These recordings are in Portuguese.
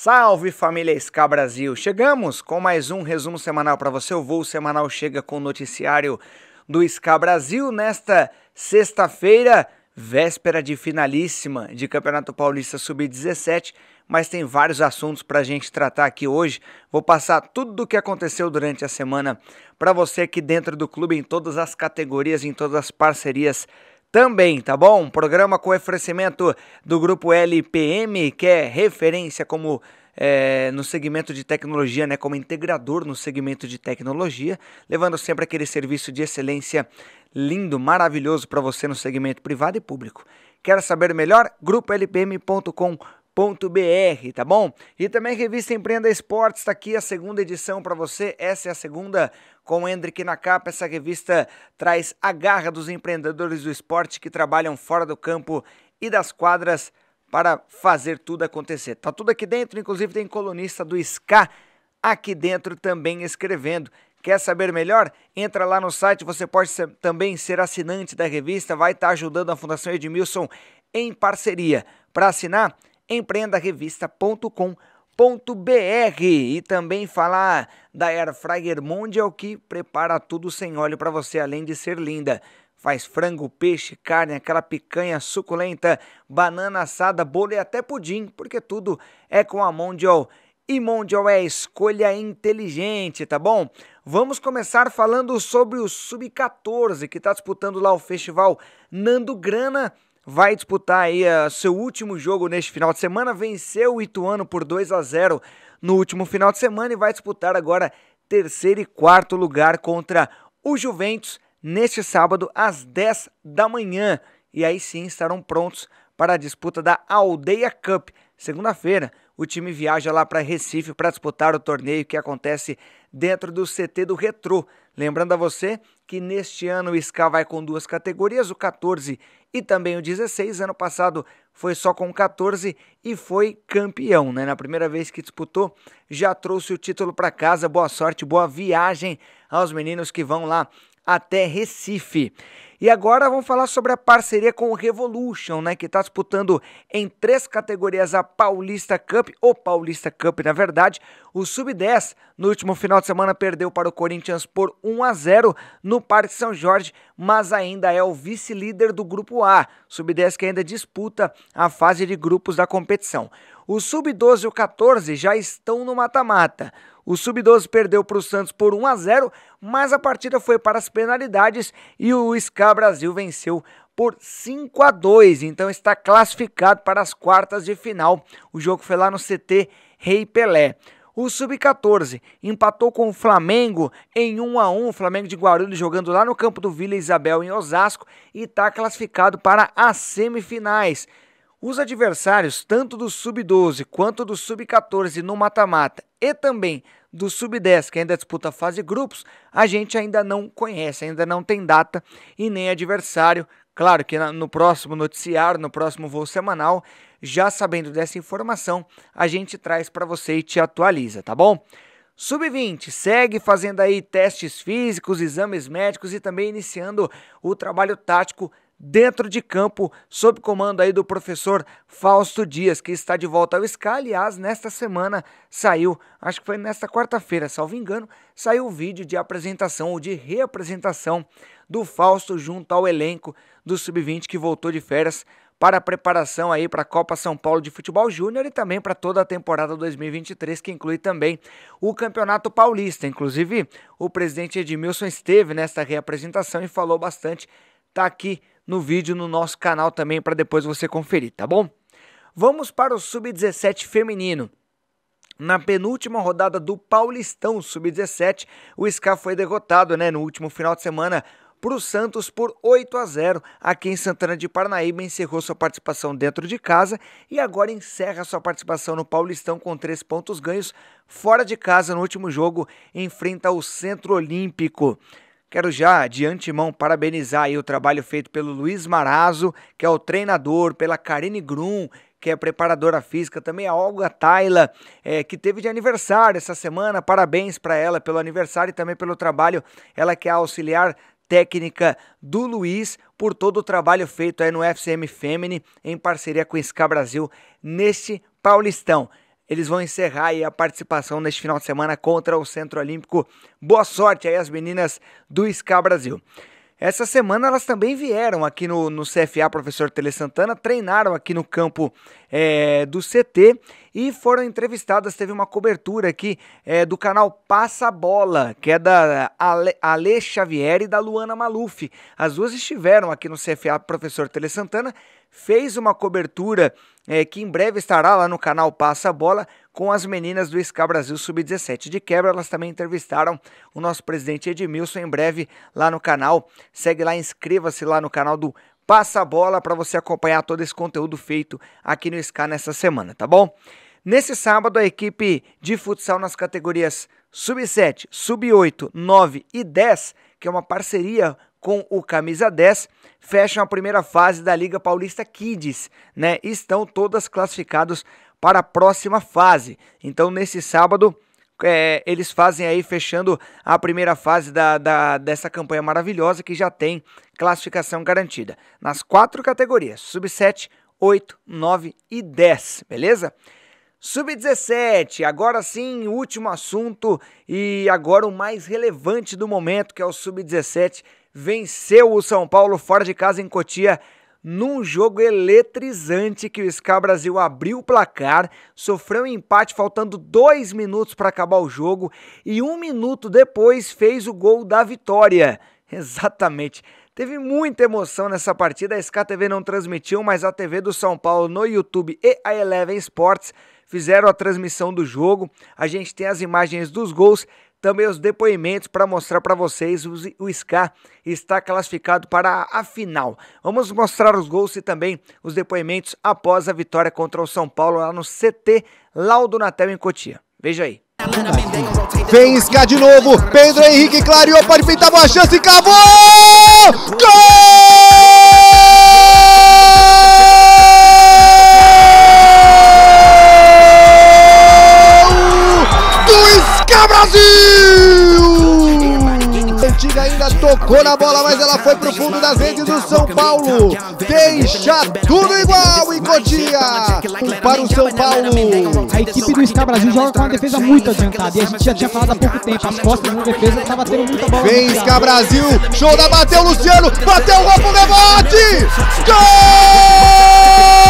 Salve família SK Brasil! Chegamos com mais um resumo semanal para você. O voo semanal chega com o noticiário do SK Brasil nesta sexta-feira, véspera de finalíssima de Campeonato Paulista Sub-17. Mas tem vários assuntos para a gente tratar aqui hoje. Vou passar tudo o que aconteceu durante a semana para você aqui dentro do clube, em todas as categorias, em todas as parcerias também, tá bom? Programa com oferecimento do grupo LPM, que é referência como é, no segmento de tecnologia, né, como integrador no segmento de tecnologia, levando sempre aquele serviço de excelência lindo, maravilhoso para você no segmento privado e público. Quer saber melhor? grupo LPM.com.br tá bom? E também revista Empreenda Esportes, está aqui a segunda edição para você. Essa é a segunda com o Hendrick na capa. Essa revista traz a garra dos empreendedores do esporte que trabalham fora do campo e das quadras para fazer tudo acontecer. Tá tudo aqui dentro, inclusive tem colunista do SCA aqui dentro também escrevendo. Quer saber melhor? Entra lá no site, você pode ser, também ser assinante da revista, vai estar tá ajudando a Fundação Edmilson em parceria. Para assinar, empreendarevista.com.br e também falar da Airfryer Mundial que prepara tudo sem óleo para você, além de ser linda. Faz frango, peixe, carne, aquela picanha suculenta, banana assada, bolo e até pudim, porque tudo é com a Mondial. E Mondial é escolha inteligente, tá bom? Vamos começar falando sobre o Sub-14, que está disputando lá o festival Nando Grana vai disputar aí uh, seu último jogo neste final de semana, venceu o Ituano por 2 a 0 no último final de semana e vai disputar agora terceiro e quarto lugar contra o Juventus neste sábado às 10 da manhã. E aí sim estarão prontos para a disputa da Aldeia Cup. Segunda-feira, o time viaja lá para Recife para disputar o torneio que acontece dentro do CT do Retro. Lembrando a você que neste ano o SCA vai com duas categorias, o 14 e também o 16. Ano passado foi só com 14 e foi campeão, né? Na primeira vez que disputou, já trouxe o título para casa. Boa sorte, boa viagem aos meninos que vão lá até Recife. E agora vamos falar sobre a parceria com o Revolution, né, que está disputando em três categorias a Paulista Cup, ou Paulista Cup na verdade. O Sub-10 no último final de semana perdeu para o Corinthians por 1 a 0 no Parque São Jorge, mas ainda é o vice-líder do Grupo A, Sub-10 que ainda disputa a fase de grupos da competição. O Sub-12 e o 14 já estão no mata-mata. O Sub-12 perdeu para o Santos por 1 a 0, mas a partida foi para as penalidades e o SK Brasil venceu por 5 a 2, então está classificado para as quartas de final. O jogo foi lá no CT Rei Pelé. O Sub-14 empatou com o Flamengo em 1 a 1, o Flamengo de Guarulhos jogando lá no campo do Vila Isabel em Osasco e está classificado para as semifinais. Os adversários, tanto do Sub-12 quanto do Sub-14 no mata-mata e também do Sub-10, que ainda disputa a fase grupos, a gente ainda não conhece, ainda não tem data e nem adversário. Claro que no próximo noticiário, no próximo voo semanal, já sabendo dessa informação, a gente traz para você e te atualiza, tá bom? Sub-20 segue fazendo aí testes físicos, exames médicos e também iniciando o trabalho tático dentro de campo, sob comando aí do professor Fausto Dias, que está de volta ao SCA. Aliás, nesta semana saiu, acho que foi nesta quarta-feira, salvo engano, saiu o vídeo de apresentação ou de reapresentação do Fausto junto ao elenco do Sub-20 que voltou de férias para a preparação aí para a Copa São Paulo de Futebol Júnior e também para toda a temporada 2023, que inclui também o Campeonato Paulista. Inclusive, o presidente Edmilson esteve nesta reapresentação e falou bastante. Está aqui no vídeo no nosso canal também para depois você conferir, tá bom? Vamos para o sub-17 feminino. Na penúltima rodada do Paulistão sub-17, o SCA foi derrotado, né, no último final de semana para o Santos por 8 a 0 aqui em Santana de Parnaíba. Encerrou sua participação dentro de casa e agora encerra sua participação no Paulistão com três pontos ganhos fora de casa no último jogo. Enfrenta o Centro Olímpico. Quero já, de antemão, parabenizar o trabalho feito pelo Luiz Marazzo, que é o treinador, pela Karine Grum, que é preparadora física, também a Olga Taila, é, que teve de aniversário essa semana. Parabéns para ela pelo aniversário e também pelo trabalho. Ela que é auxiliar técnica do Luiz por todo o trabalho feito aí no FCM Femini em parceria com o SCA Brasil neste Paulistão eles vão encerrar a participação neste final de semana contra o Centro Olímpico. Boa sorte aí às meninas do SCA Brasil. Essa semana elas também vieram aqui no, no CFA Professor Tele Santana, treinaram aqui no campo é, do CT e foram entrevistadas. Teve uma cobertura aqui é, do canal Passa Bola, que é da Ale, Ale Xavier e da Luana Maluf. As duas estiveram aqui no CFA Professor Tele Santana, fez uma cobertura é, que em breve estará lá no canal Passa Bola com as meninas do SCA Brasil Sub-17. De quebra, elas também entrevistaram o nosso presidente Edmilson em breve lá no canal. Segue lá, inscreva-se lá no canal do passa a bola para você acompanhar todo esse conteúdo feito aqui no SK nessa semana, tá bom? Nesse sábado, a equipe de futsal nas categorias Sub-7, Sub-8, 9 e 10, que é uma parceria com o Camisa 10, fecham a primeira fase da Liga Paulista Kids, né? Estão todas classificadas para a próxima fase. Então, nesse sábado, é, eles fazem aí fechando a primeira fase da, da, dessa campanha maravilhosa que já tem classificação garantida. Nas quatro categorias, sub-7, 8, 9 e 10, beleza? Sub-17, agora sim, último assunto e agora o mais relevante do momento, que é o Sub-17, venceu o São Paulo fora de casa em Cotia num jogo eletrizante que o SK Brasil abriu o placar, sofreu um empate faltando dois minutos para acabar o jogo e um minuto depois fez o gol da vitória. Exatamente. Teve muita emoção nessa partida, a TV não transmitiu, mas a TV do São Paulo no YouTube e a Eleven Sports fizeram a transmissão do jogo. A gente tem as imagens dos gols também os depoimentos para mostrar para vocês o Scar está classificado para a final. Vamos mostrar os gols e também os depoimentos após a vitória contra o São Paulo lá no CT Laudo Natel em Cotia. Veja aí. Vem Scar de novo, Pedro Henrique clareou, pode pintar uma chance, cavou! Gol! Tocou na bola, mas ela foi pro fundo das redes do São Paulo. Deixa tudo igual em Cotia. Um para o São Paulo. A equipe do Sky Brasil joga com uma defesa muito adiantada. E a gente já tinha falado há pouco tempo. As costas da defesa estava tendo muita bola. Vem Sky Brasil. Show da bateu Luciano. Bateu o pro Levante. Gol!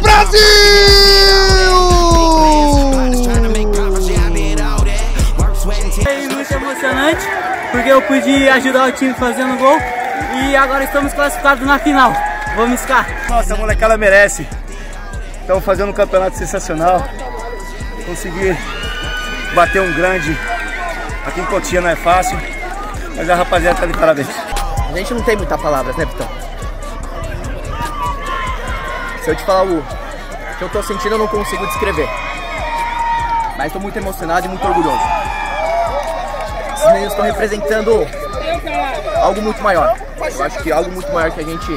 Brasil! Foi é muito emocionante, porque eu pude ajudar o time fazendo gol e agora estamos classificados na final. Vamos cá! Nossa, a molecada merece. Estamos fazendo um campeonato sensacional. Conseguir bater um grande aqui em Cotia não é fácil, mas a rapaziada tá de parabéns. A gente não tem muita palavra, né, Pitão? Se eu te falar o que eu tô sentindo, eu não consigo descrever. Mas tô muito emocionado e muito orgulhoso. Esses meninos estão representando algo muito maior. Eu acho que algo muito maior que a gente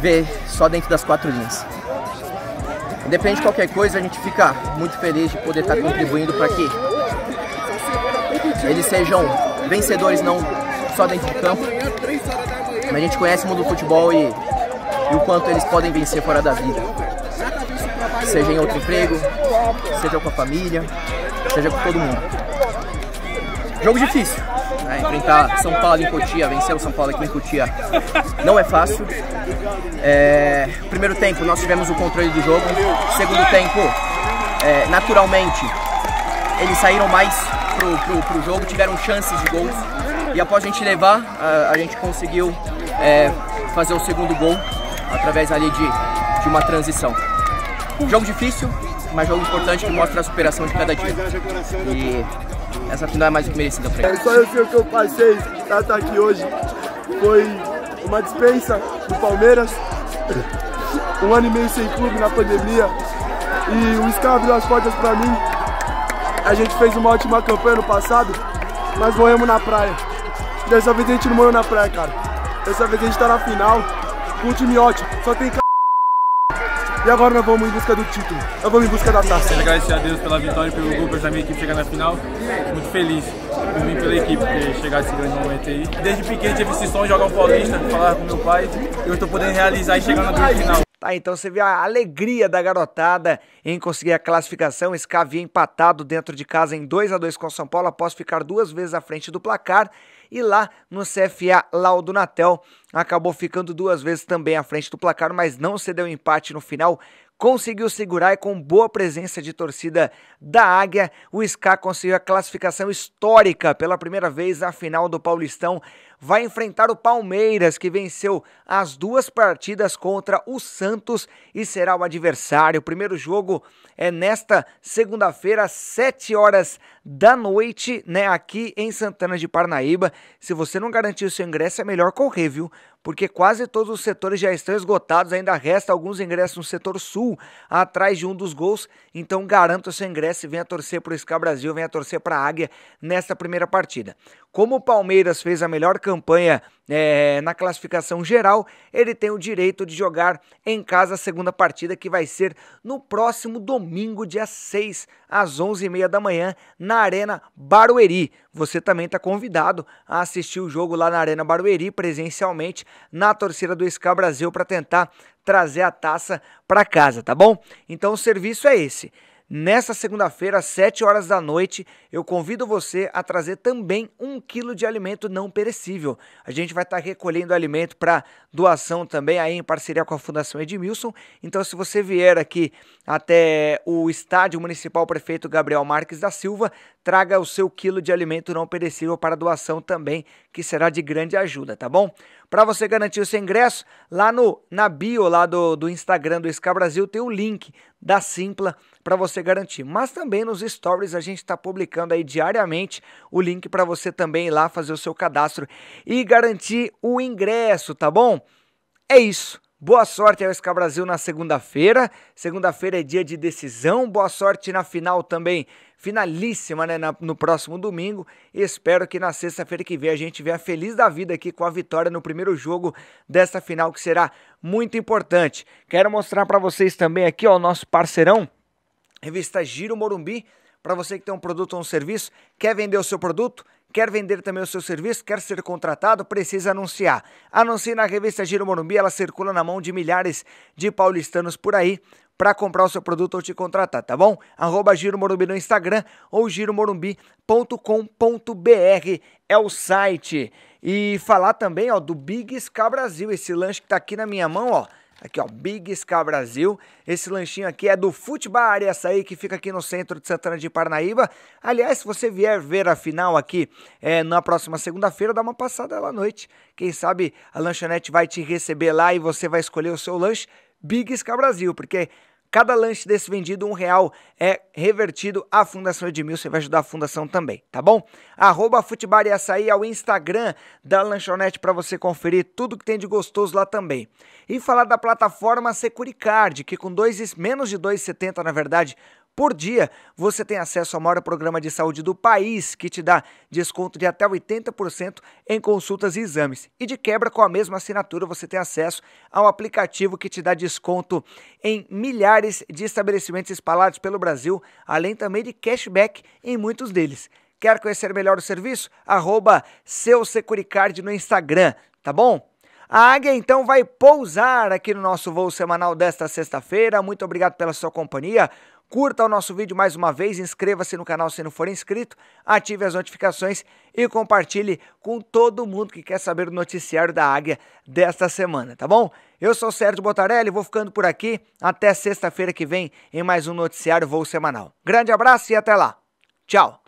vê só dentro das quatro linhas. Independente de qualquer coisa, a gente fica muito feliz de poder estar contribuindo para que eles sejam vencedores não só dentro de campo. Mas a gente conhece o mundo do futebol e e o quanto eles podem vencer fora da vida. Seja em outro emprego, seja com a família, seja com todo mundo. Jogo difícil. Né? Enfrentar São Paulo em Cotia, vencer o São Paulo aqui em Cotia não é fácil. É... Primeiro tempo nós tivemos o controle do jogo. Segundo tempo, é, naturalmente, eles saíram mais pro, pro, pro, jogo, tiveram chances de gols. E após a gente levar, a, a gente conseguiu é, fazer o segundo gol através ali de, de uma transição. Jogo difícil, mas jogo importante que mostra a superação de cada dia. E essa final é mais do que merecida pra ele. É, só eu sei o que eu passei pra tá, estar tá aqui hoje. Foi uma dispensa do Palmeiras, um ano e meio sem clube na pandemia e o Scar abriu as portas pra mim. A gente fez uma ótima campanha no passado, mas morremos na praia. Dessa vez a gente não morreu na praia, cara. Dessa vez a gente tá na final um time ótimo, só tem c... E agora nós vamos em busca do título, nós vamos em busca da taça. Quero agradecer a Deus pela vitória pelo gol pela minha equipe chegar na final. Muito feliz por mim pela equipe ter chegar esse grande momento aí. Desde pequeno tive esse sonho de jogar um paulista, falar com meu pai. E eu estou podendo realizar e chegar na grande final. Tá, então você vê a alegria da garotada em conseguir a classificação. Esse havia empatado dentro de casa em 2 a 2 com o São Paulo após ficar duas vezes à frente do placar. E lá no CFA Laudo Natel acabou ficando duas vezes também à frente do placar, mas não cedeu empate no final. Conseguiu segurar e com boa presença de torcida da Águia, o SCA conseguiu a classificação histórica pela primeira vez na final do Paulistão vai enfrentar o Palmeiras, que venceu as duas partidas contra o Santos e será o adversário. O primeiro jogo é nesta segunda-feira, às 7 horas da noite, né, aqui em Santana de Parnaíba. Se você não garantiu seu ingresso, é melhor correr, viu? porque quase todos os setores já estão esgotados, ainda resta alguns ingressos no setor sul, atrás de um dos gols, então garanta o seu ingresso e venha torcer para o SK Brasil, venha torcer para a Águia nesta primeira partida como o Palmeiras fez a melhor campanha é, na classificação geral, ele tem o direito de jogar em casa a segunda partida, que vai ser no próximo domingo, dia 6, às 11h30 da manhã, na Arena Barueri. Você também está convidado a assistir o jogo lá na Arena Barueri, presencialmente, na torcida do SK Brasil, para tentar trazer a taça para casa, tá bom? Então o serviço é esse. Nessa segunda-feira, às 7 horas da noite, eu convido você a trazer também um quilo de alimento não perecível. A gente vai estar recolhendo alimento para doação também, aí em parceria com a Fundação Edmilson. Então, se você vier aqui até o Estádio Municipal Prefeito Gabriel Marques da Silva, traga o seu quilo de alimento não perecível para doação também, que será de grande ajuda, tá bom? Para você garantir o seu ingresso, lá no, na bio lá do, do Instagram do Scar Brasil tem o link da Simpla para você garantir. Mas também nos stories a gente está publicando aí diariamente o link para você também ir lá fazer o seu cadastro e garantir o ingresso, tá bom? É isso. Boa sorte ao SK Brasil na segunda-feira. Segunda-feira é dia de decisão. Boa sorte na final também, finalíssima, né? Na, no próximo domingo. E espero que na sexta-feira que vem a gente venha feliz da vida aqui com a vitória no primeiro jogo desta final que será muito importante. Quero mostrar para vocês também aqui, ó, o nosso parceirão, revista Giro Morumbi. Para você que tem um produto ou um serviço, quer vender o seu produto, Quer vender também o seu serviço? Quer ser contratado? Precisa anunciar. Anuncie na revista Giro Morumbi, ela circula na mão de milhares de paulistanos por aí para comprar o seu produto ou te contratar, tá bom? Arroba Giro Morumbi no Instagram ou giromorumbi.com.br é o site. E falar também ó, do Big Ska Brasil, esse lanche que está aqui na minha mão, ó. Aqui, ó, Big Sky Brasil. Esse lanchinho aqui é do Futebol e essa aí que fica aqui no centro de Santana de Parnaíba. Aliás, se você vier ver a final aqui é, na próxima segunda-feira, dá uma passada lá à noite. Quem sabe a lanchonete vai te receber lá e você vai escolher o seu lanche Big Sky Brasil, porque Cada lanche desse vendido, um real, é revertido à Fundação Edmilson. Você vai ajudar a Fundação também, tá bom? Arroba e Açaí é o Instagram da lanchonete para você conferir tudo que tem de gostoso lá também. E falar da plataforma Securicard, que com dois, menos de 2,70 na verdade, por dia. Você tem acesso ao maior programa de saúde do país, que te dá desconto de até 80% em consultas e exames. E de quebra, com a mesma assinatura, você tem acesso ao aplicativo que te dá desconto em milhares de estabelecimentos espalhados pelo Brasil, além também de cashback em muitos deles. Quer conhecer melhor o serviço? Arroba seu Securicard no Instagram, tá bom? A águia então vai pousar aqui no nosso voo semanal desta sexta-feira. Muito obrigado pela sua companhia. Curta o nosso vídeo mais uma vez, inscreva-se no canal se não for inscrito, ative as notificações e compartilhe com todo mundo que quer saber o noticiário da Águia desta semana, tá bom? Eu sou o Sérgio Botarelli, vou ficando por aqui até sexta-feira que vem em mais um noticiário voo semanal. Grande abraço e até lá. Tchau.